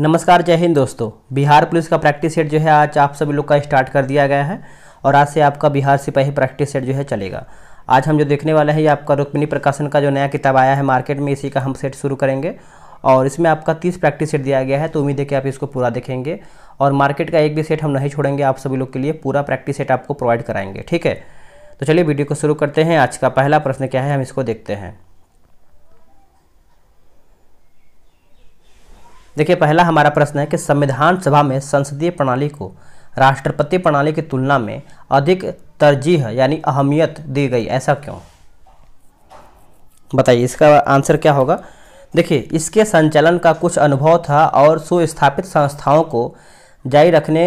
नमस्कार जय हिंद दोस्तों बिहार पुलिस का प्रैक्टिस सेट जो है आज आप सभी लोग का स्टार्ट कर दिया गया है और आज से आपका बिहार सिपाही प्रैक्टिस सेट जो है चलेगा आज हम जो देखने वाले हैं ये आपका रुक्मिनी प्रकाशन का जो नया किताब आया है मार्केट में इसी का हम सेट शुरू करेंगे और इसमें आपका तीस प्रैक्टिस सेट दिया गया है तो उम्मीद है कि आप इसको पूरा देखेंगे और मार्केट का एक भी सेट हम नहीं छोड़ेंगे आप सभी लोग के लिए पूरा प्रैक्टिस सेट आपको प्रोवाइड कराएंगे ठीक है तो चलिए वीडियो को शुरू करते हैं आज का पहला प्रश्न क्या है हम इसको देखते हैं देखिए पहला हमारा प्रश्न है कि संविधान सभा में संसदीय प्रणाली को राष्ट्रपति प्रणाली की तुलना में अधिक तरजीह यानी अहमियत दी गई ऐसा क्यों बताइए इसका आंसर क्या होगा देखिए इसके संचालन का कुछ अनुभव था और सुस्थापित संस्थाओं को जारी रखने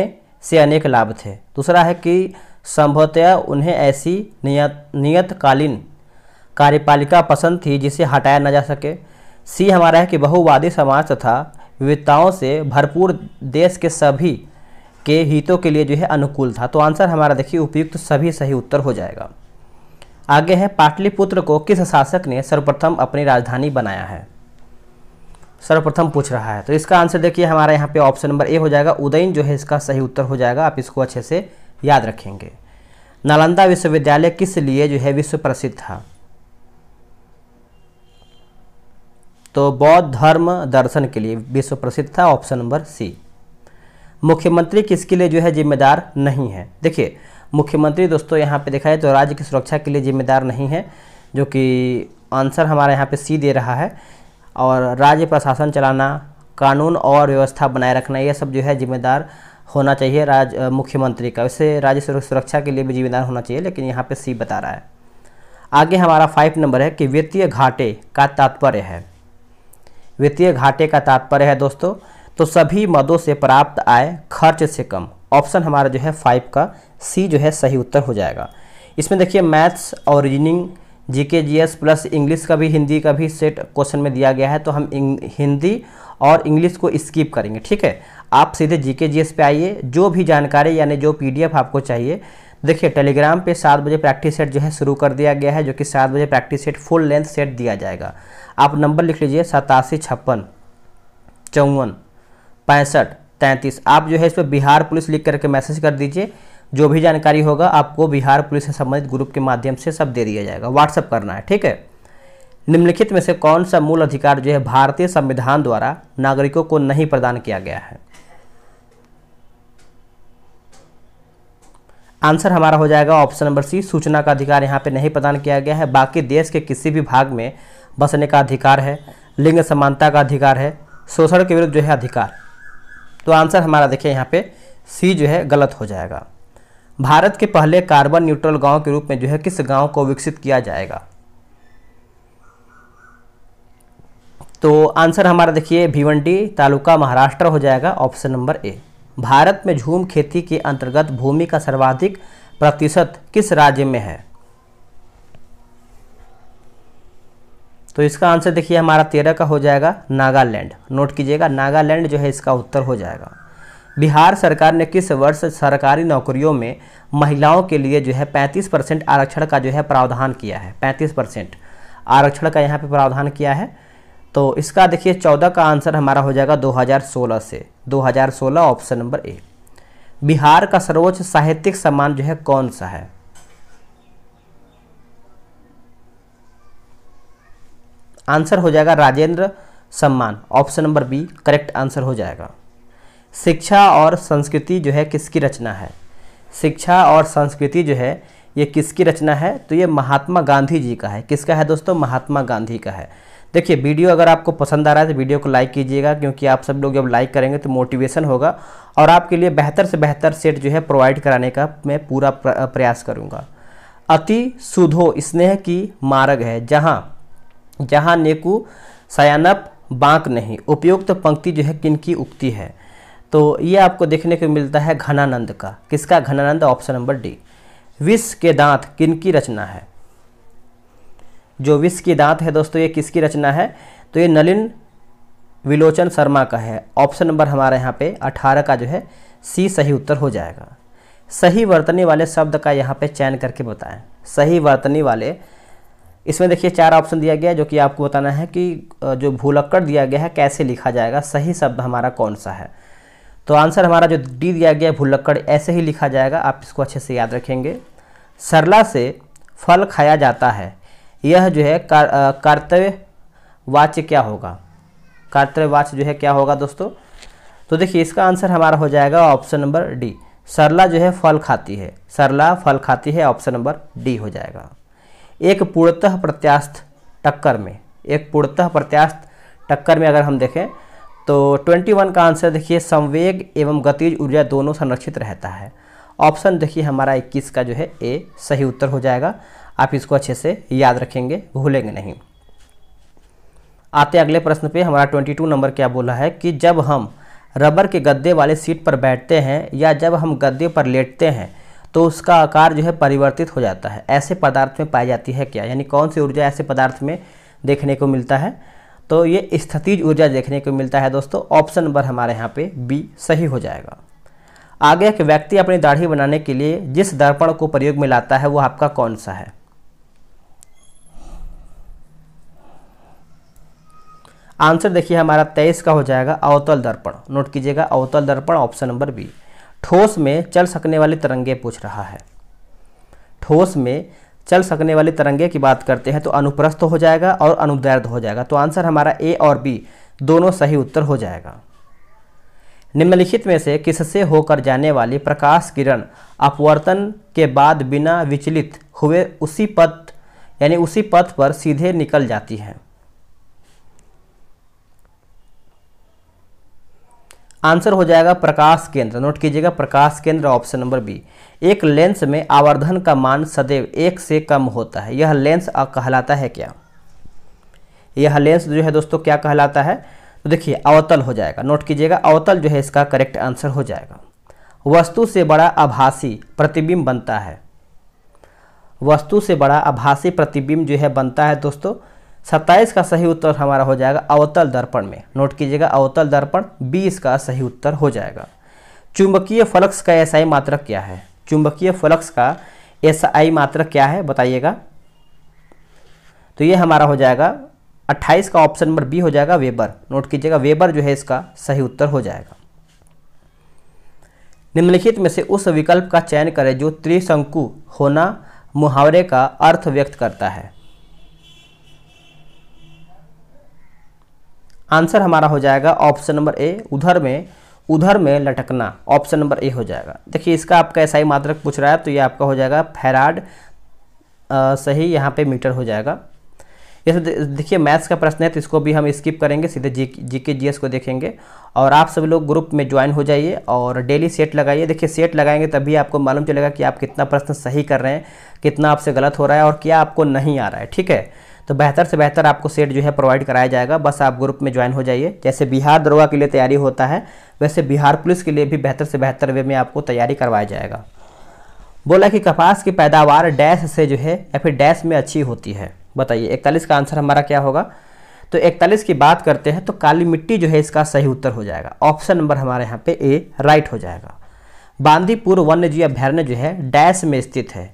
से अनेक लाभ थे दूसरा है कि संभवतया उन्हें ऐसी नियत नियतकालीन कार्यपालिका पसंद थी जिसे हटाया ना जा सके सी हमारा है कि बहुवादी समाज तथा विविधताओं से भरपूर देश के सभी के हितों के लिए जो है अनुकूल था तो आंसर हमारा देखिए उपयुक्त तो सभी सही उत्तर हो जाएगा आगे है पाटलिपुत्र को किस शासक ने सर्वप्रथम अपनी राजधानी बनाया है सर्वप्रथम पूछ रहा है तो इसका आंसर देखिए हमारा यहाँ पे ऑप्शन नंबर ए हो जाएगा उदयन जो है इसका सही उत्तर हो जाएगा आप इसको अच्छे से याद रखेंगे नालंदा विश्वविद्यालय किस लिए जो है विश्व प्रसिद्ध था तो बौद्ध धर्म दर्शन के लिए विश्व प्रसिद्ध था ऑप्शन नंबर सी मुख्यमंत्री किसके लिए जो है जिम्मेदार नहीं है देखिए मुख्यमंत्री दोस्तों यहाँ पे देखा जाए तो राज्य की सुरक्षा के लिए जिम्मेदार नहीं है जो कि आंसर हमारा यहाँ पे सी दे रहा है और राज्य प्रशासन चलाना कानून और व्यवस्था बनाए रखना यह सब जो है जिम्मेदार होना चाहिए राज मुख्यमंत्री का वैसे राज्य सुरक्षा के लिए भी जिम्मेदार होना चाहिए लेकिन यहाँ पर सी बता रहा है आगे हमारा फाइव नंबर है कि वित्तीय घाटे का तात्पर्य है वित्तीय घाटे का तात्पर्य है दोस्तों तो सभी मदों से प्राप्त आय खर्च से कम ऑप्शन हमारा जो है फाइव का सी जो है सही उत्तर हो जाएगा इसमें देखिए मैथ्स और रीजनिंग जी के जी एस प्लस इंग्लिश का भी हिंदी का भी सेट क्वेश्चन में दिया गया है तो हम हिंदी और इंग्लिश को स्किप करेंगे ठीक है आप सीधे जी के जी एस पे आइए जो भी जानकारी यानी जो पी डी एफ आपको चाहिए देखिए टेलीग्राम पे सात बजे प्रैक्टिस सेट जो है शुरू कर दिया गया है जो कि सात बजे practice set full length set दिया जाएगा आप नंबर लिख लीजिए सतासी छप्पन चौवन पैंसठ तैंतीस आप जो है इस पर बिहार पुलिस लिख करके मैसेज कर दीजिए जो भी जानकारी होगा आपको बिहार पुलिस से संबंधित ग्रुप के माध्यम से सब दे दिया जाएगा व्हाट्सअप करना है ठीक है निम्नलिखित में से कौन सा मूल अधिकार जो है भारतीय संविधान द्वारा नागरिकों को नहीं प्रदान किया गया है आंसर हमारा हो जाएगा ऑप्शन नंबर सी सूचना का अधिकार यहाँ पे नहीं प्रदान किया गया है बाकी देश के किसी भी भाग में बसने का अधिकार है लिंग समानता का अधिकार है शोषण के विरुद्ध जो है अधिकार तो आंसर हमारा देखिए यहाँ पे सी जो है गलत हो जाएगा भारत के पहले कार्बन न्यूट्रल गांव के रूप में जो है किस गांव को विकसित किया जाएगा तो आंसर हमारा देखिए भिवंडी तालुका महाराष्ट्र हो जाएगा ऑप्शन नंबर ए भारत में झूम खेती के अंतर्गत भूमि का सर्वाधिक प्रतिशत किस राज्य में है तो इसका आंसर देखिए हमारा तेरह का हो जाएगा नागालैंड नोट कीजिएगा नागालैंड जो है इसका उत्तर हो जाएगा बिहार सरकार ने किस वर्ष सरकारी नौकरियों में महिलाओं के लिए जो है 35 परसेंट आरक्षण का जो है प्रावधान किया है 35 परसेंट आरक्षण का यहाँ पे प्रावधान किया है तो इसका देखिए चौदह का आंसर हमारा हो जाएगा 2016 से 2016 ऑप्शन नंबर ए बिहार का सर्वोच्च साहित्यिक सम्मान जो है कौन सा है आंसर हो जाएगा राजेंद्र सम्मान option number B correct answer हो जाएगा शिक्षा और संस्कृति जो है किसकी रचना है शिक्षा और संस्कृति जो है ये किसकी रचना है तो ये महात्मा गांधी जी का है किसका है दोस्तों महात्मा गांधी का है देखिए वीडियो अगर आपको पसंद आ रहा है तो वीडियो को लाइक कीजिएगा क्योंकि आप सब लोग जब लाइक करेंगे तो मोटिवेशन होगा और आपके लिए बेहतर से बेहतर सेट जो है प्रोवाइड कराने का मैं पूरा प्रयास करूँगा अति सुधो स्नेह की मार्ग है जहाँ जहाँ नेकू सयानप बांक नहीं उपयुक्त तो पंक्ति जो है किनकी उक्ति है तो ये आपको देखने को मिलता है घनानंद का किसका घनानंद ऑप्शन नंबर डी विष के दांत किनकी रचना है जो विश्व की दांत है दोस्तों ये किसकी रचना है तो ये नलिन विलोचन शर्मा का है ऑप्शन नंबर हमारे यहाँ पे अठारह का जो है सी सही उत्तर हो जाएगा सही वर्तनी वाले शब्द का यहाँ पे चयन करके बताएं सही वर्तनी वाले इसमें देखिए चार ऑप्शन दिया गया है जो कि आपको बताना है कि जो भूलक्कड़ दिया गया है कैसे लिखा जाएगा सही शब्द हमारा कौन सा है तो आंसर हमारा जो डी दिया गया है भूलक्कड़ ऐसे ही लिखा जाएगा आप इसको अच्छे से याद रखेंगे सरला से फल खाया जाता है यह जो है कर्तव्य वाच्य क्या होगा कर्तव्य वाच्य जो है क्या होगा दोस्तों तो देखिए इसका आंसर हमारा हो जाएगा ऑप्शन नंबर डी सरला जो है फल खाती है सरला फल खाती है ऑप्शन नंबर डी हो जाएगा एक पूर्णतः प्रत्यास्थ टक्कर में एक पूर्णतः प्रत्यास्थ टक्कर में अगर हम देखें तो 21 का आंसर देखिए संवेग एवं गतिज ऊर्जा दोनों संरक्षित रहता है ऑप्शन देखिए हमारा 21 का जो है ए सही उत्तर हो जाएगा आप इसको अच्छे से याद रखेंगे भूलेंगे नहीं आते अगले प्रश्न पे हमारा 22 नंबर क्या बोला है कि जब हम रबर के गद्दे वाले सीट पर बैठते हैं या जब हम गद्दे पर लेटते हैं तो उसका आकार जो है परिवर्तित हो जाता है ऐसे पदार्थ में पाई जाती है क्या यानी कौन सी ऊर्जा ऐसे पदार्थ में देखने को मिलता है तो ये स्थितिज ऊर्जा देखने को मिलता है दोस्तों ऑप्शन नंबर हमारे यहाँ पे बी सही हो जाएगा आगे एक व्यक्ति अपनी दाढ़ी बनाने के लिए जिस दर्पण को प्रयोग में लाता है वो आपका कौन सा है आंसर देखिए हमारा तेईस का हो जाएगा अवतल दर्पण नोट कीजिएगा अवतल दर्पण ऑप्शन नंबर बी ठोस में चल सकने वाली तरंगे पूछ रहा है ठोस में चल सकने वाली तरंगे की बात करते हैं तो अनुप्रस्थ हो जाएगा और अनुदैर्द हो जाएगा तो आंसर हमारा ए और बी दोनों सही उत्तर हो जाएगा निम्नलिखित में से किससे होकर जाने वाली प्रकाश किरण अपवर्तन के बाद बिना विचलित हुए उसी पथ यानी उसी पथ पर सीधे निकल जाती हैं आंसर हो जाएगा प्रकाश केंद्र नोट कीजिएगा प्रकाश केंद्र ऑप्शन नंबर बी एक लेंस में आवर्धन का मान सदैव एक से कम होता है यह लेंस कहलाता है क्या यह लेंस जो है दोस्तों क्या कहलाता है तो देखिए अवतल हो जाएगा नोट कीजिएगा अवतल जो है इसका करेक्ट आंसर हो जाएगा वस्तु से बड़ा आभासी प्रतिबिंब बनता है वस्तु से बड़ा आभासी प्रतिबिंब जो है बनता है दोस्तों सत्ताईस का सही उत्तर हमारा हो जाएगा अवतल दर्पण में नोट कीजिएगा अवतल दर्पण बीस का सही उत्तर हो जाएगा चुंबकीय फलक्स का एस आई मात्रक क्या है चुंबकीय फलक्स का एस आई मात्रक क्या है बताइएगा तो ये हमारा हो जाएगा 28 का ऑप्शन नंबर बी हो जाएगा वेबर नोट कीजिएगा वेबर जो है इसका सही उत्तर हो जाएगा निम्नलिखित में से उस विकल्प का चयन करें जो त्रिशंकु होना मुहावरे का अर्थ व्यक्त करता है आंसर हमारा हो जाएगा ऑप्शन नंबर ए उधर में उधर में लटकना ऑप्शन नंबर ए हो जाएगा देखिए इसका आपका ऐसा ही मात्रक पूछ रहा है तो ये आपका हो जाएगा फैराड सही यहाँ पे मीटर हो जाएगा ये देखिए मैथ्स का प्रश्न है तो इसको भी हम स्किप करेंगे सीधे जी जी के जी एस को देखेंगे और आप सभी लोग ग्रुप में ज्वाइन हो जाइए और डेली सेट लगाइए देखिए सेट लगाएंगे तभी आपको मालूम चलेगा कि आप कितना प्रश्न सही कर रहे हैं कितना आपसे गलत हो रहा है और क्या आपको नहीं आ रहा है ठीक है तो बेहतर से बेहतर आपको सेट जो है प्रोवाइड कराया जाएगा बस आप ग्रुप में ज्वाइन हो जाइए जैसे बिहार दरोगा के लिए तैयारी होता है वैसे बिहार पुलिस के लिए भी बेहतर से बेहतर वे में आपको तैयारी करवाया जाएगा बोला कि कपास की पैदावार डैश से जो है या फिर डैश में अच्छी होती है बताइए इकतालीस का आंसर हमारा क्या होगा तो इकतालीस की बात करते हैं तो काली मिट्टी जो है इसका सही उत्तर हो जाएगा ऑप्शन नंबर हमारे यहाँ पे ए राइट हो जाएगा बांदीपुर वन्य जीव अभ्यारण्य जो है डैश में स्थित है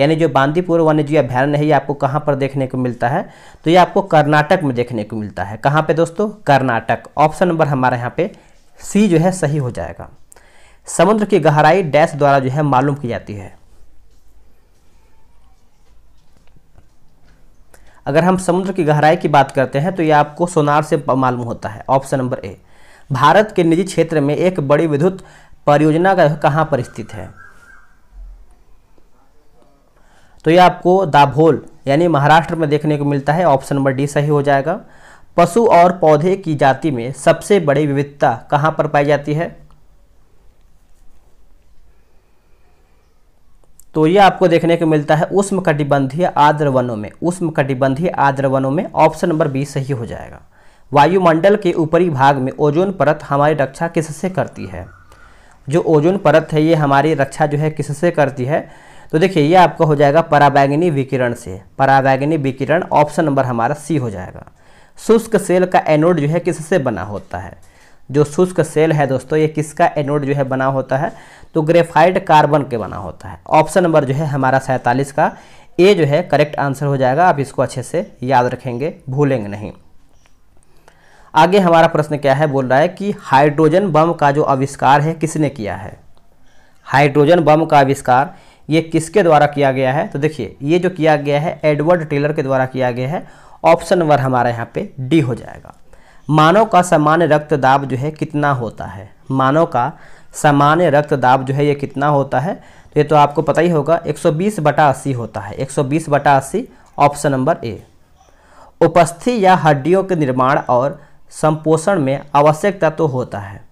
यानी जो बांदीपुर वन्यजीव अभ्यारण्य है ये आपको कहाँ पर देखने को मिलता है तो ये आपको कर्नाटक में देखने को मिलता है कहाँ पे दोस्तों कर्नाटक ऑप्शन नंबर हमारे यहाँ पे सी जो है सही हो जाएगा समुद्र की गहराई डैश द्वारा जो है मालूम की जाती है अगर हम समुद्र की गहराई की बात करते हैं तो ये आपको सोनार से मालूम होता है ऑप्शन नंबर ए भारत के निजी क्षेत्र में एक बड़ी विद्युत परियोजना कहाँ पर स्थित है तो ये आपको दाभोल यानी महाराष्ट्र में देखने को मिलता है ऑप्शन नंबर डी सही हो जाएगा पशु और पौधे की जाति में सबसे बड़ी विविधता कहाँ पर पाई जाती है तो ये आपको देखने को मिलता है कटिबंधीय आर्द्र वनों में कटिबंधीय आर्द्र वनों में ऑप्शन नंबर बी सही हो जाएगा वायुमंडल के ऊपरी भाग में ओजोन परत हमारी रक्षा किससे करती है जो ओजोन परत है ये हमारी रक्षा जो है किससे करती है तो देखिए ये आपका हो जाएगा पराबैंगनी विकिरण से पराबैंगनी विकिरण ऑप्शन नंबर हमारा सी हो जाएगा शुष्क सेल का एनोड जो है किससे बना होता है जो शुष्क सेल है दोस्तों ये किसका एनोड जो है बना होता है तो ग्रेफाइट कार्बन के बना होता है ऑप्शन नंबर जो है हमारा सैंतालीस का ए जो है करेक्ट आंसर हो जाएगा आप इसको अच्छे से याद रखेंगे भूलेंगे नहीं आगे हमारा प्रश्न क्या है बोल रहा है कि हाइड्रोजन बम का जो आविष्कार है किसने किया है हाइड्रोजन बम का आविष्कार ये किसके द्वारा किया गया है तो देखिए ये जो किया गया है एडवर्ड टेलर के द्वारा किया गया है ऑप्शन नंबर हमारे यहाँ पे डी हो जाएगा मानव का सामान्य रक्त दाब जो है कितना होता है मानव का सामान्य रक्त दाब जो है ये कितना होता है तो ये तो आपको पता ही होगा 120 बटा अस्सी होता है 120 बटा अस्सी ऑप्शन नंबर ए उपस्थि या हड्डियों के निर्माण और संपोषण में आवश्यक तत्व तो होता है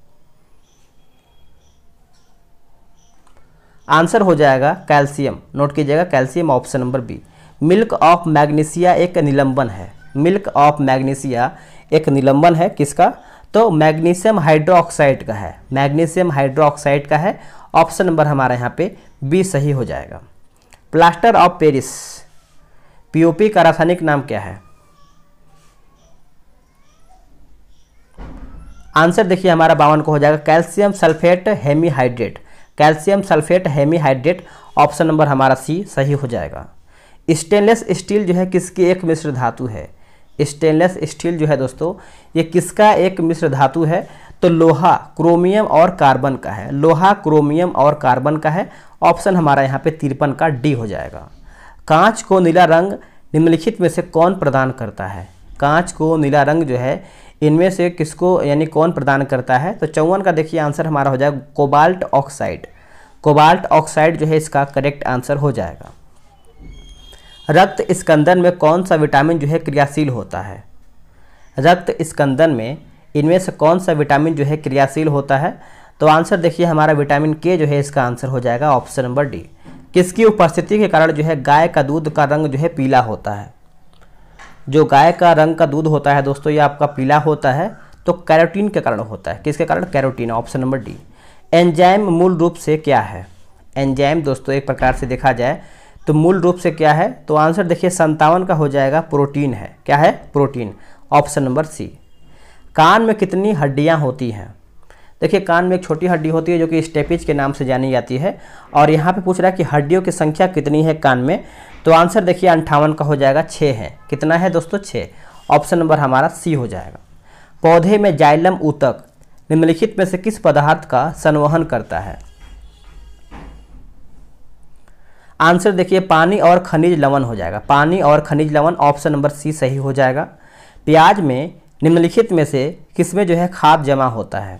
आंसर हो जाएगा कैल्शियम नोट कीजिएगा calcium option number B milk of magnesia एक निलंबन है मिल्क ऑफ मैग्नीशिया एक निलंबन है किसका तो मैग्नीशियम हाइड्रोक्साइड का है मैग्नीशियम हाइड्रोक्साइड का है ऑप्शन नंबर हमारे यहाँ पे बी सही हो जाएगा प्लास्टर ऑफ पेरिस पीओपी का रासायनिक नाम क्या है आंसर देखिए हमारा बावन को हो जाएगा calcium sulphate hemihydrate calcium sulphate hemihydrate option number हमारा सी सही हो जाएगा स्टेनलेस स्टील जो है किसकी एक मिश्र धातु है स्टेनलेस स्टील जो है दोस्तों ये किसका एक मिश्र धातु है तो लोहा क्रोमियम और कार्बन का है लोहा क्रोमियम और कार्बन का है ऑप्शन हमारा यहाँ पे तिरपन का डी हो जाएगा कांच को नीला रंग निम्नलिखित में से कौन प्रदान करता है कांच को नीला रंग जो है इनमें से किसको यानी कौन प्रदान करता है तो चौवन का देखिए आंसर हमारा हो जाएगा कोबाल्ट ऑक्साइड कोबाल्ट ऑक्साइड जो है इसका करेक्ट आंसर हो जाएगा रक्त स्कंदन में कौन सा विटामिन जो है क्रियाशील होता है रक्त स्कंदन में इनमें से कौन सा विटामिन जो है क्रियाशील होता है तो आंसर देखिए हमारा विटामिन के जो है इसका आंसर हो जाएगा ऑप्शन नंबर डी किसकी उपस्थिति के कारण जो है गाय का दूध का रंग जो है पीला होता है जो गाय का रंग का दूध होता है दोस्तों ये आपका पीला होता है तो कैरोटीन के कारण होता है किसके कारण carotene option number D enzyme मूल रूप से क्या है एंजाइम दोस्तों एक प्रकार से देखा जाए तो मूल रूप से क्या है तो आंसर देखिए संतावन का हो जाएगा प्रोटीन है क्या है प्रोटीन ऑप्शन नंबर सी कान में कितनी हड्डियाँ होती हैं देखिए कान में एक छोटी हड्डी होती है जो कि स्टेपिज के नाम से जानी जाती है और यहाँ पे पूछ रहा है कि हड्डियों की संख्या कितनी है कान में तो आंसर देखिए अंठावन का हो जाएगा छः है कितना है दोस्तों छः ऑप्शन नंबर हमारा सी हो जाएगा पौधे में जाइलम ऊतक निम्नलिखित में से किस पदार्थ का संवहन करता है आंसर देखिए पानी और खनिज लवन हो जाएगा पानी और खनिज लवन ऑप्शन नंबर सी सही हो जाएगा प्याज में निम्नलिखित में से किसमें जो है खाद जमा होता है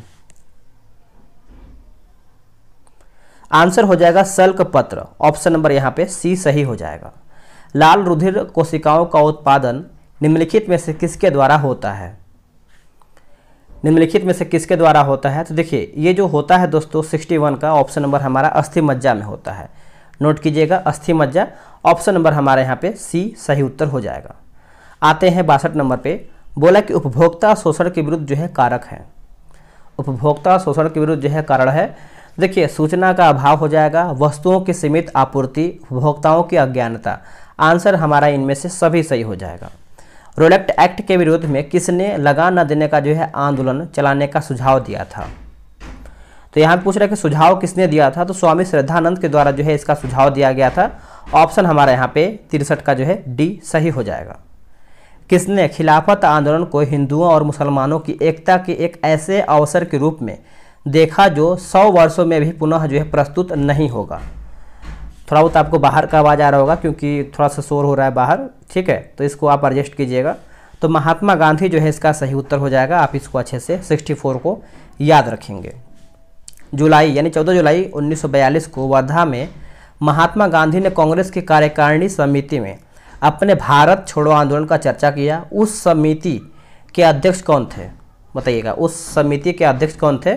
आंसर हो जाएगा सल्क पत्र ऑप्शन नंबर यहाँ पे सी सही हो जाएगा लाल रुधिर कोशिकाओं का उत्पादन निम्नलिखित में से किसके द्वारा होता है निम्नलिखित में से किसके द्वारा होता है तो देखिए ये जो होता है दोस्तों 61 का ऑप्शन नंबर हमारा अस्थि मज्जा में होता है नोट कीजिएगा अस्थि मज्जा ऑप्शन नंबर हमारे यहाँ पे सी सही उत्तर हो जाएगा आते हैं बासठ नंबर पे बोला कि उपभोक्ता शोषण के विरुद्ध जो है कारक है उपभोक्ता शोषण के विरुद्ध जो है कारण है देखिए सूचना का अभाव हो जाएगा वस्तुओं की सीमित आपूर्ति उपभोक्ताओं की अज्ञानता आंसर हमारा इनमें से सभी सही हो जाएगा रोलेक्ट एक्ट के विरोध में किसने लगान न देने का जो है आंदोलन चलाने का सुझाव दिया था तो यहाँ पूछ रहे कि सुझाव किसने दिया था तो स्वामी श्रद्धानंद के द्वारा जो है इसका सुझाव दिया गया था ऑप्शन हमारा यहाँ पे तिरसठ का जो है डी सही हो जाएगा किसने खिलाफत आंदोलन को हिंदुओं और मुसलमानों की एकता के एक ऐसे अवसर के रूप में देखा जो सौ वर्षों में भी पुनः जो है प्रस्तुत नहीं होगा थोड़ा बहुत आपको बाहर का आवाज़ आ रहा होगा क्योंकि थोड़ा सा शोर हो रहा है बाहर ठीक है तो इसको आप एडजस्ट कीजिएगा तो महात्मा गांधी जो है इसका सही उत्तर हो जाएगा आप इसको अच्छे से 64 को याद रखेंगे जुलाई यानी 14 जुलाई 1942 को वर्धा में महात्मा गांधी ने कांग्रेस की कार्यकारिणी समिति में अपने भारत छोड़ो आंदोलन का चर्चा किया उस समिति के अध्यक्ष कौन थे बताइएगा उस समिति के अध्यक्ष कौन थे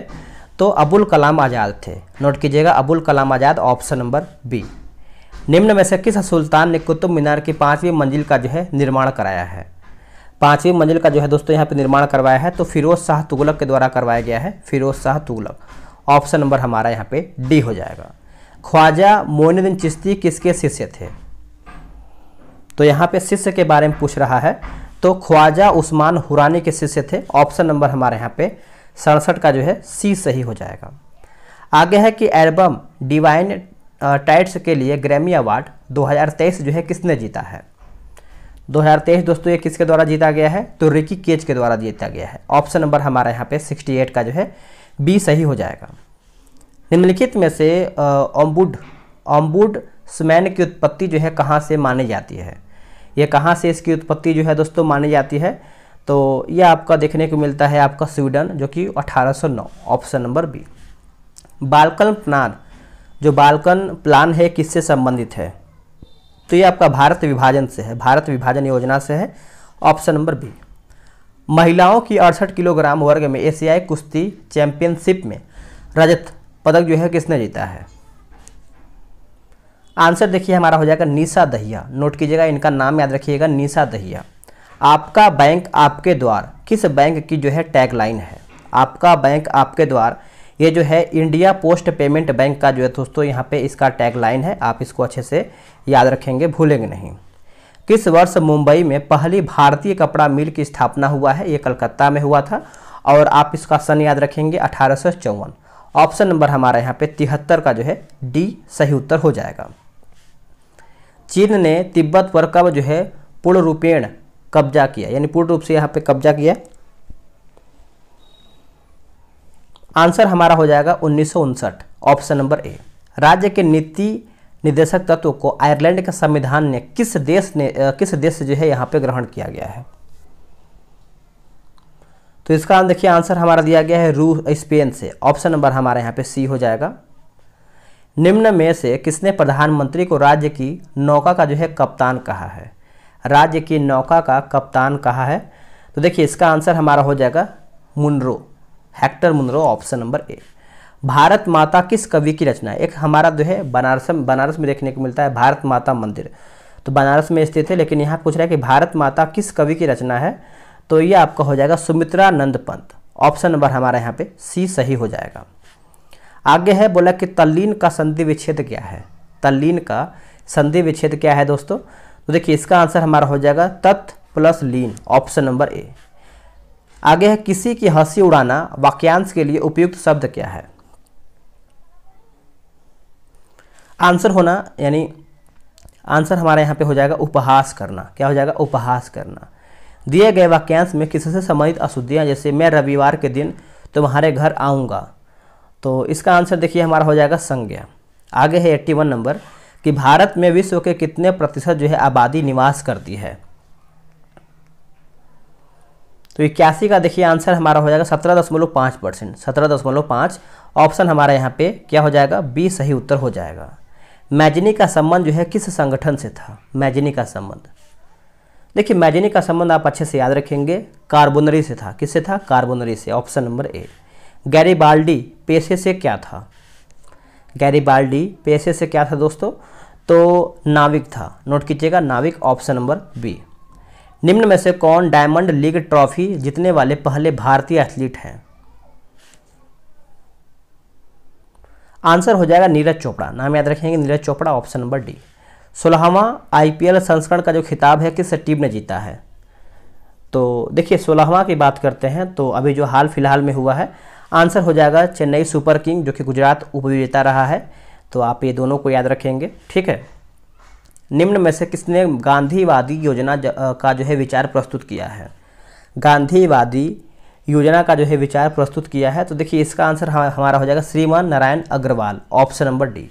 तो अबुल कलाम आज़ाद थे नोट कीजिएगा Abul Kalam Azad option number B निम्न में से किस सुल्तान ने कुतुब मीनार की पाँचवीं मंजिल का जो है निर्माण कराया है पाँचवीं मंजिल का जो है दोस्तों यहाँ पर निर्माण करवाया है तो फिरोज़ शाह तुगलक के द्वारा करवाया गया है फिरोज़ शाह तुगलक ऑप्शन नंबर हमारा यहाँ पे डी हो जाएगा ख्वाजा मोइनुद्दीन चिश्ती किसके शिष्य थे तो यहाँ पे शिष्य के बारे में पूछ रहा है तो ख्वाजा उस्मान हुरानी के शिष्य थे ऑप्शन नंबर हमारे यहाँ पे सड़सठ का जो है सी सही हो जाएगा आगे है कि एल्बम डिवाइन टाइट्स के लिए ग्रैमी अवार्ड 2023 जो है किसने जीता है 2023 दोस्तों ये किसके द्वारा जीता गया है तो रिकी केज के द्वारा जीता गया है ऑप्शन नंबर हमारा यहाँ पे 68 का जो है बी सही हो जाएगा निम्नलिखित में से ओम्बुड ओम्बुड स्मैन की उत्पत्ति जो है कहाँ से मानी जाती है ये कहाँ से इसकी उत्पत्ति जो है दोस्तों मानी जाती है तो यह आपका देखने को मिलता है आपका स्वीडन जो कि 1809 option number B Balkan plan जो बालकन प्लान है किससे संबंधित है तो ये आपका भारत विभाजन से है भारत विभाजन योजना से है ऑप्शन नंबर बी महिलाओं की अड़सठ किलोग्राम वर्ग में एशियाई कुश्ती चैंपियनशिप में रजत पदक जो है किसने जीता है आंसर देखिए हमारा हो जाएगा निशा दहिया नोट कीजिएगा इनका नाम याद रखिएगा निशा दहिया आपका बैंक आपके द्वार किस बैंक की जो है टैग लाइन है आपका बैंक आपके द्वार ये जो है इंडिया पोस्ट पेमेंट बैंक का जो है दोस्तों यहाँ पे इसका टैग लाइन है आप इसको अच्छे से याद रखेंगे भूलेंगे नहीं किस वर्ष मुंबई में पहली भारतीय कपड़ा मिल की स्थापना हुआ है ये कलकत्ता में हुआ था और आप इसका सन याद रखेंगे अठारह ऑप्शन नंबर हमारा यहाँ पे तिहत्तर का जो है डी सही उत्तर हो जाएगा चीन ने तिब्बत पर कब जो है पूर्ण रूपेण कब्जा किया यानी पूर्ण रूप से यहाँ पे कब्जा किया आंसर हमारा हो जाएगा उन्नीस ऑप्शन नंबर ए राज्य के नीति निदेशक तत्व को आयरलैंड के संविधान ने किस देश ने किस देश से जो है यहाँ पे ग्रहण किया गया है तो इसका देखिए आंसर हमारा दिया गया है रूस स्पेन से ऑप्शन नंबर हमारे यहाँ पे सी हो जाएगा निम्न में से किसने प्रधानमंत्री को राज्य की नौका का जो है कप्तान कहा है राज्य की नौका का कप्तान कहा है तो देखिए इसका आंसर हमारा हो जाएगा Munro Hector Munro option number A Bharat Mata किस कवि की रचना है एक हमारा जो है बनारस बनारस में देखने को मिलता है भारत माता मंदिर तो बनारस में स्थित है लेकिन यहाँ पूछ रहा है कि भारत माता किस कवि की रचना है तो ये आपका हो जाएगा सुमित्रानंद पंत ऑप्शन नंबर हमारा यहाँ पे सी सही हो जाएगा आगे है बोला कि तल्लीन का संधि विच्छेद क्या है तल्लीन का संधि विच्छेद क्या है दोस्तों तो देखिए इसका आंसर हमारा हो जाएगा तत् प्लस लीन ऑप्शन नंबर ए आगे है किसी की हंसी उड़ाना वाक्यांश के लिए उपयुक्त शब्द क्या है आंसर होना यानी आंसर हमारे यहाँ पे हो जाएगा उपहास करना क्या हो जाएगा उपहास करना दिए गए वाक्यांश में किसी से संबंधित अशुद्धियाँ जैसे मैं रविवार के दिन तुम्हारे घर आऊँगा तो इसका आंसर देखिए हमारा हो जाएगा संज्ञा आगे है एट्टी वन नंबर कि भारत में विश्व के कितने प्रतिशत जो है आबादी निवास करती है तो इक्यासी का देखिए आंसर हमारा हो जाएगा सत्रह दशमलव पाँच परसेंट सत्रह दशमलव पाँच ऑप्शन हमारा यहाँ पे क्या हो जाएगा बी सही उत्तर हो जाएगा मैजिनी का संबंध जो है किस संगठन से था मैजिनी का संबंध देखिए मैजिनी का संबंध आप अच्छे से याद रखेंगे कार्बोनरी से था किससे था कार्बोनरी से ऑप्शन नंबर ए गैरी पेशे से क्या था गैरी बाल्डी पेशे से क्या था दोस्तों तो नाविक था नोट कीजिएगा नाविक ऑप्शन नंबर बी निम्न में से कौन डायमंड लीग ट्रॉफी जीतने वाले पहले भारतीय एथलीट हैं आंसर हो जाएगा नीरज चोपड़ा नाम याद रखेंगे Neeraj Chopra option number D सोलहवा आईपीएल संस्करण का जो खिताब है किस टीम ने जीता है तो देखिए सोलहवा की बात करते हैं तो अभी जो हाल फिलहाल में हुआ है आंसर हो जाएगा चेन्नई सुपर किंग जो कि गुजरात उपविजेता रहा है तो आप ये दोनों को याद रखेंगे ठीक है निम्न में से किसने गांधीवादी योजना का जो है विचार प्रस्तुत किया है गांधीवादी योजना का जो है विचार प्रस्तुत किया है तो देखिए इसका आंसर हमारा हो जाएगा Shriman Narayan Agarwal option number D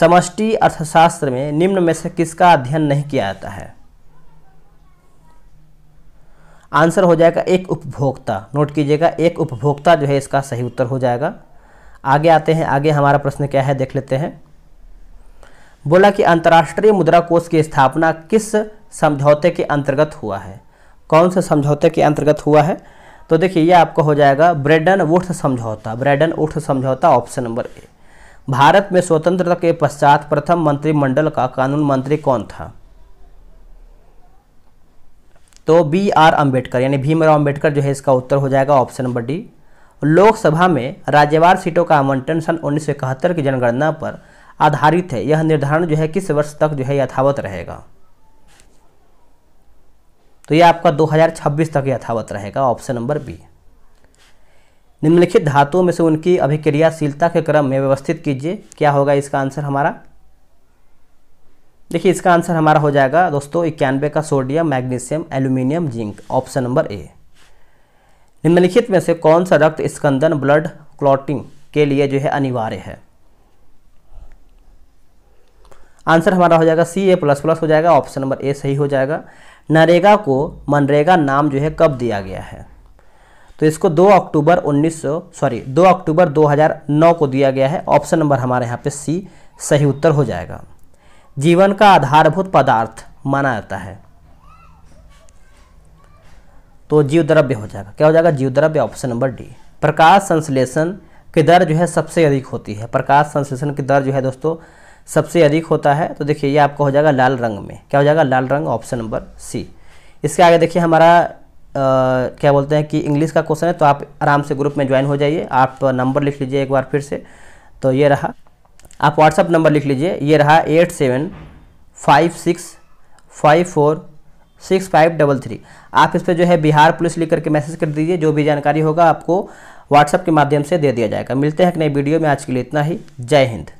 समष्टि अर्थशास्त्र में निम्न में से किसका अध्ययन नहीं किया जाता है आंसर हो जाएगा एक उपभोक्ता नोट कीजिएगा एक उपभोक्ता जो है इसका सही उत्तर हो जाएगा आगे आते हैं आगे हमारा प्रश्न क्या है देख लेते हैं बोला कि अंतर्राष्ट्रीय मुद्रा कोष की स्थापना किस समझौते के अंतर्गत हुआ है कौन से समझौते के अंतर्गत हुआ है तो देखिए यह आपका हो जाएगा ब्रेडन वुड्स समझौता ब्रेडन वुड्स समझौता ऑप्शन नंबर ए भारत में स्वतंत्रता के पश्चात प्रथम मंत्रिमंडल का कानून मंत्री कौन था तो बी आर अम्बेडकर यानी भीमराव अम्बेडकर जो है इसका उत्तर हो जाएगा ऑप्शन नंबर डी लोकसभा में राज्यवार सीटों का आवंटन सन उन्नीस की जनगणना पर आधारित है यह निर्धारण जो है किस वर्ष तक जो है यथावत रहेगा तो यह आपका 2026 तक यथावत रहेगा ऑप्शन नंबर बी निम्नलिखित धातुओं में से उनकी अभिक्रियाशीलता के क्रम में व्यवस्थित कीजिए क्या होगा इसका आंसर हमारा देखिए इसका आंसर हमारा हो जाएगा दोस्तों इक्यानवे का sodium magnesium aluminium zinc option number A निम्नलिखित में से कौन सा रक्त स्कंदन ब्लड क्लॉटिंग के लिए जो है अनिवार्य है आंसर हमारा हो जाएगा सी ए प्लस प्लस हो जाएगा ऑप्शन नंबर ए सही हो जाएगा नरेगा को मनरेगा नाम जो है कब दिया गया है तो इसको 2 अक्टूबर 1900 सॉरी 2 अक्टूबर 2009 को दिया गया है ऑप्शन नंबर हमारे यहाँ पे सी सही उत्तर हो जाएगा जीवन का आधारभूत पदार्थ माना जाता है तो जीव द्रव्य हो जाएगा क्या हो जाएगा जीव द्रव्य ऑप्शन नंबर डी प्रकाश संश्लेषण की दर जो है सबसे अधिक होती है प्रकाश संश्लेषण की दर जो है दोस्तों सबसे अधिक होता है तो देखिए ये आपका हो जाएगा लाल रंग में क्या हो जाएगा लाल रंग ऑप्शन नंबर सी इसके आगे देखिए हमारा आ, क्या बोलते हैं कि इंग्लिश का क्वेश्चन है तो आप आराम से ग्रुप में ज्वाइन हो जाइए आप नंबर लिख लीजिए एक बार फिर से तो ये रहा आप व्हाट्सअप नंबर लिख लीजिए ये रहा eight seven five six five four six five double three आप इस पर जो है बिहार पुलिस लिख करके मैसेज कर दीजिए जो भी जानकारी होगा आपको व्हाट्सअप के माध्यम से दे दिया जाएगा मिलते हैं एक नए वीडियो में आज के लिए इतना ही जय हिंद